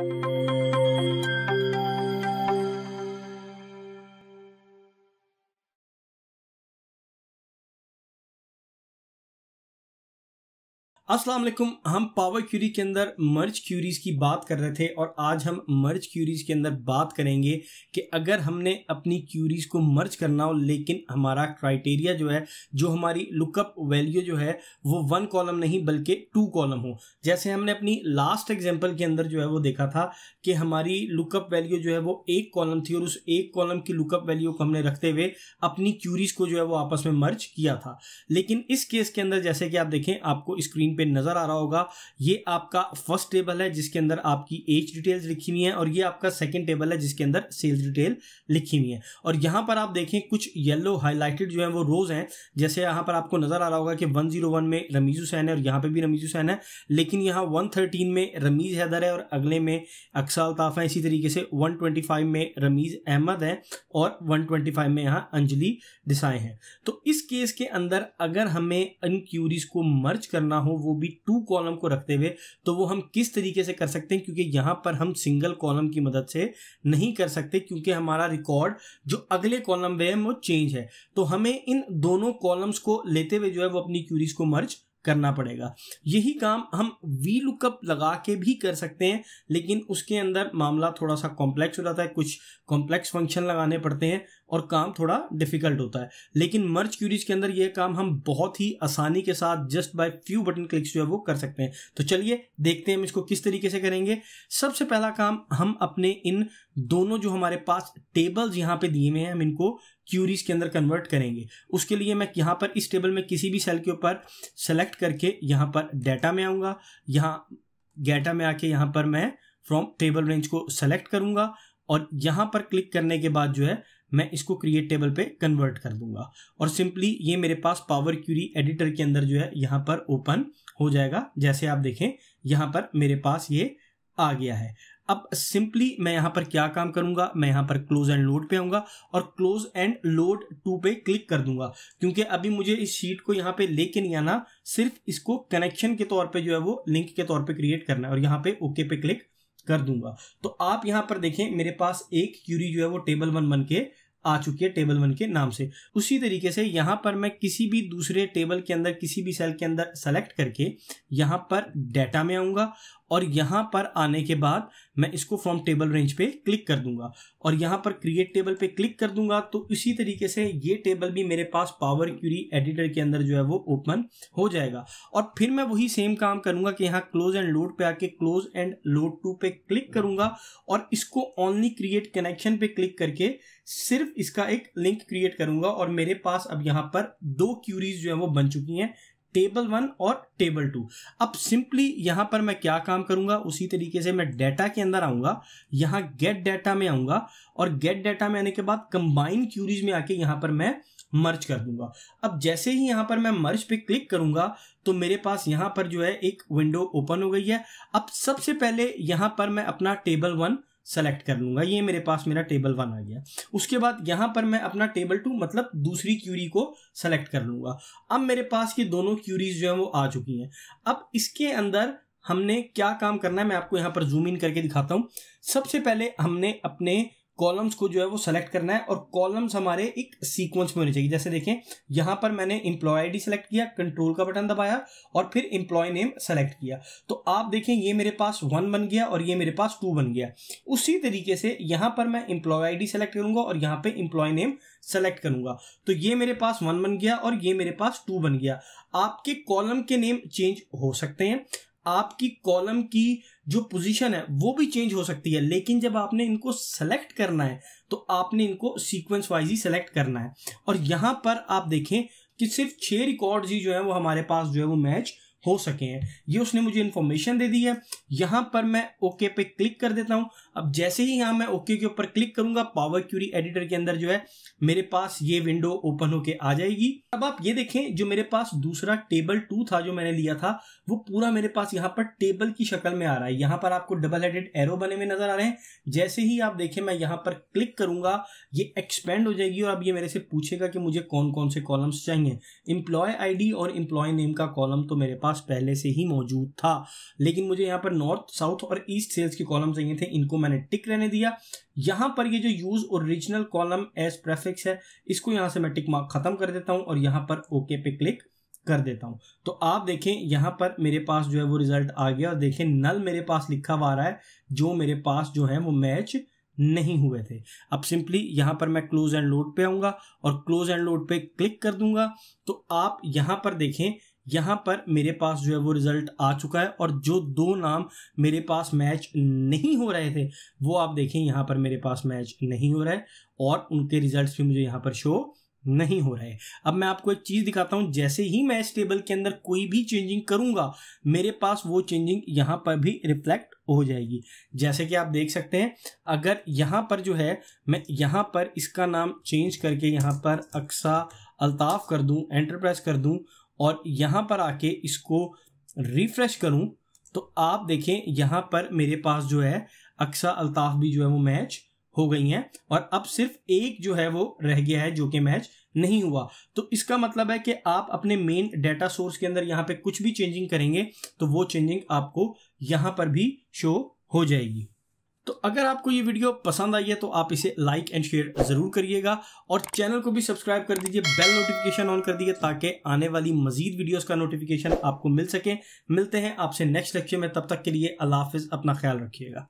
Thank you. अस्सलाम वालेकुम हम पावर क्यूरी के अंदर मर्ज क्यूरीज की बात कर रहे थे और आज हम मर्ज क्यूरीज के अंदर बात करेंगे कि अगर हमने अपनी क्यूरीज को मर्ज करना हो लेकिन हमारा क्राइटेरिया जो है जो हमारी लुकअप वैल्यू जो है वो वन कॉलम नहीं बल्कि टू कॉलम हो जैसे हमने अपनी लास्ट एग्जाम्पल के अंदर जो है वो देखा था कि हमारी लुकअप वैल्यू जो है वो एक कॉलम थी और उस एक कॉलम की लुकअप वैल्यू को हमने रखते हुए अपनी क्यूरीज को जो है वो आपस में मर्ज किया था लेकिन इस केस के अंदर जैसे कि आप देखें आपको स्क्रीन पे नज़र आ रहा होगा ये आपका फर्स्ट टेबल है जिसके अंदर आपकी एज डिटेल्स लिखी हुई है और ये आपका सेकंड टेबल है जिसके अंदर सेल्स डिटेल लिखी हुई है और यहां पर आप देखें कुछ येलो हाईलाइटेड जो है वो रोज़ हैं जैसे यहां पर आपको नज़र आ रहा होगा कि वन में रमीज हुसैन है और यहां पर भी रमीज हुसैन है लेकिन यहां वन में रमीज़ हैदर है और अगले में अक्सा अल्ताफ है इसी तरीके से वन में रमीज़ अहमद है और वन में यहां अंजलि दिसाए हैं तो इस केस के अंदर अगर हमें इन क्यूरीज को मर्ज करना हो वो भी टू कॉलम को रखते हुए तो वो हम किस तरीके से कर सकते हैं क्योंकि यहाँ पर हम सिंगल कॉलम की मदद से नहीं कर सकते क्योंकि हमारा रिकॉर्ड जो अगले कॉलम में है वो चेंज है तो हमें इन दोनों कॉलम्स को लेते हुए जो है वो अपनी क्यूरीज को मर्ज करना पड़ेगा यही काम हम वी लुकअप लगा के भी कर सकते हैं लेकिन उसके अंदर मामला थोड़ा सा कॉम्प्लेक्स हो जाता है कुछ कॉम्प्लेक्स फंक्शन लगाने पड़ते हैं और काम थोड़ा डिफिकल्ट होता है लेकिन मर्ज क्यूरीज के अंदर यह काम हम बहुत ही आसानी के साथ just by few button clicks जो है वो कर सकते हैं तो चलिए देखते हैं हम इसको किस तरीके से करेंगे सबसे पहला काम हम अपने इन दोनों जो हमारे पास टेबल्स यहाँ पे दिए हुए हैं हम इनको क्यूरीज के अंदर कन्वर्ट करेंगे उसके लिए मैं यहाँ पर इस टेबल में किसी भी सेल के ऊपर सेलेक्ट करके यहाँ पर डेटा में आऊँगा यहाँ डेटा में आके यहाँ पर मैं फ्रॉम टेबल रेंज को सेलेक्ट करूंगा और यहाँ पर क्लिक करने के बाद जो है मैं इसको क्रिएट टेबल पे कन्वर्ट कर दूंगा और सिंपली ये मेरे पास पावर क्यूरी एडिटर के अंदर जो है यहाँ पर ओपन हो जाएगा जैसे आप देखें यहाँ पर मेरे पास ये आ गया है अब सिंपली मैं यहाँ पर क्या काम करूंगा मैं यहाँ पर क्लोज एंड लोड पे आऊंगा और क्लोज एंड लोड टू पे क्लिक कर दूंगा क्योंकि अभी मुझे इस शीट को यहाँ पे लेके नहीं आना सिर्फ इसको कनेक्शन के तौर पे जो है वो लिंक के तौर पे क्रिएट करना है और यहाँ पे ओके पे क्लिक कर दूंगा तो आप यहां पर देखें मेरे पास एक क्यूरी जो है वो टेबल वन बन के आ चुकी है टेबल वन के नाम से उसी तरीके से यहां पर मैं किसी भी दूसरे टेबल के अंदर किसी भी सेल के अंदर सेलेक्ट करके यहां पर डेटा में आऊंगा और यहां पर आने के बाद मैं इसको फ्रॉम टेबल रेंज पे क्लिक कर दूंगा और यहाँ पर क्रिएट टेबल पे क्लिक कर दूंगा तो इसी तरीके से ये टेबल भी मेरे पास पावर क्यूरी एडिटर के अंदर जो है वो ओपन हो जाएगा और फिर मैं वही सेम काम करूंगा कि यहाँ क्लोज एंड लोड पे आके क्लोज एंड लोड टू पे क्लिक करूंगा और इसको ऑनली क्रिएट कनेक्शन पे क्लिक करके सिर्फ इसका एक लिंक क्रिएट करूंगा और मेरे पास अब यहाँ पर दो क्यूरीज जो है वो बन चुकी हैं टेबल वन और टेबल टू अब सिंपली यहां पर मैं क्या काम करूंगा उसी तरीके से मैं डेटा के अंदर आऊंगा यहां गेट डेटा में आऊंगा और गेट डेटा में आने के बाद कंबाइन क्यूरीज में आके यहां पर मैं मर्ज कर दूंगा अब जैसे ही यहां पर मैं मर्ज पे क्लिक करूंगा तो मेरे पास यहां पर जो है एक विंडो ओपन हो गई है अब सबसे पहले यहां पर मैं अपना टेबल वन सेलेक्ट कर लूंगा ये मेरे पास मेरा टेबल वन आ गया उसके बाद यहां पर मैं अपना टेबल टू मतलब दूसरी क्यूरी को सेलेक्ट कर लूंगा अब मेरे पास ये दोनों क्यूरीज जो है वो आ चुकी हैं अब इसके अंदर हमने क्या काम करना है मैं आपको यहाँ पर जूम इन करके दिखाता हूं सबसे पहले हमने अपने कॉलम्स को जो है वो सेलेक्ट करना है और कॉलम्स हमारे एक सीक्वेंस में होने चाहिए जैसे देखें यहां पर मैंने इंप्लॉय आई डी सेलेक्ट किया कंट्रोल का बटन दबाया और फिर इंप्लॉय नेम सेलेक्ट किया तो आप देखें ये मेरे पास वन बन गया और ये मेरे पास टू बन गया उसी तरीके से यहां पर मैं इंप्लॉय डी सेलेक्ट करूंगा और यहां पर इंप्लॉय नेम सेलेक्ट करूंगा तो ये मेरे पास वन बन गया और ये मेरे पास टू बन गया आपके कॉलम के नेम चेंज हो सकते हैं आपकी कॉलम की जो पोजीशन है वो भी चेंज हो सकती है लेकिन जब आपने इनको सेलेक्ट करना है तो आपने इनको सीक्वेंस वाइज ही सेलेक्ट करना है और यहां पर आप देखें कि सिर्फ छह रिकॉर्ड ही जो है वो हमारे पास जो है वो मैच हो सके हैं ये उसने मुझे इन्फॉर्मेशन दे दी है यहाँ पर मैं ओके पे क्लिक कर देता हूँ अब जैसे ही यहाँ मैं ओके के ऊपर क्लिक करूंगा पावर क्यूरी एडिटर के अंदर जो है मेरे पास ये विंडो ओपन होके आ जाएगी अब आप ये देखें जो मेरे पास दूसरा टेबल टू था जो मैंने लिया था वो पूरा मेरे पास यहाँ पर टेबल की शक्ल में आ रहा है यहाँ पर आपको डबल हेडेड एरो बने हुए नजर आ रहे हैं जैसे ही आप देखें मैं यहाँ पर क्लिक करूंगा ये एक्सपेंड हो जाएगी और अब ये मेरे से पूछेगा कि मुझे कौन कौन से कॉलम्स चाहिए इंप्लॉय आईडी और इंप्लॉय नेम का कॉलम तो मेरे पास पास पहले से ही मौजूद था लेकिन मुझे यहाँ पर नॉर्थ साउथ और ईस्ट सेल्स के कॉलम चाहिए थे इनको मैंने टिक रहने दिया यहाँ पर ये जो use original column as prefix है इसको यहाँ से मैं टिक मार्क खत्म कर देता हूँ और यहाँ पर ओके पे क्लिक कर देता हूं तो आप देखें यहां पर मेरे पास जो है वो रिजल्ट आ गया और देखें नल मेरे पास लिखा हुआ रहा है जो मेरे पास जो है वो मैच नहीं हुए थे अब सिंपली यहां पर मैं क्लोज एंड लोड पे आऊंगा और क्लोज एंड लोड पे क्लिक कर दूंगा तो आप यहां पर देखें यहाँ पर मेरे पास जो है वो रिजल्ट आ चुका है और जो दो नाम मेरे पास मैच नहीं हो रहे थे वो आप देखें यहाँ पर मेरे पास मैच नहीं हो रहा है और उनके रिजल्ट्स भी मुझे यहाँ पर शो नहीं हो रहे अब मैं आपको एक चीज दिखाता हूं जैसे ही मैं इस टेबल के अंदर कोई भी चेंजिंग करूंगा मेरे पास वो चेंजिंग यहां पर भी रिफ्लेक्ट हो जाएगी जैसे कि आप देख सकते हैं अगर यहां पर जो है मैं यहां पर इसका नाम चेंज करके यहां पर अक्सा अल्ताफ कर दूं एंटरप्राइज कर दूं और यहाँ पर आके इसको रिफ्रेश करूँ तो आप देखें यहाँ पर मेरे पास जो है अक्सा अल्ताफ भी जो है वो मैच हो गई हैं और अब सिर्फ एक जो है वो रह गया है जो कि मैच नहीं हुआ तो इसका मतलब है कि आप अपने मेन डेटा सोर्स के अंदर यहाँ पे कुछ भी चेंजिंग करेंगे तो वो चेंजिंग आपको यहाँ पर भी शो हो जाएगी तो अगर आपको ये वीडियो पसंद आई है तो आप इसे लाइक एंड शेयर ज़रूर करिएगा और चैनल को भी सब्सक्राइब कर दीजिए बेल नोटिफिकेशन ऑन कर दीजिए ताकि आने वाली मजीद वीडियोस का नोटिफिकेशन आपको मिल सके मिलते हैं आपसे नेक्स्ट लेक्चर में तब तक के लिए अल्लाह हाफिज़ अपना ख्याल रखिएगा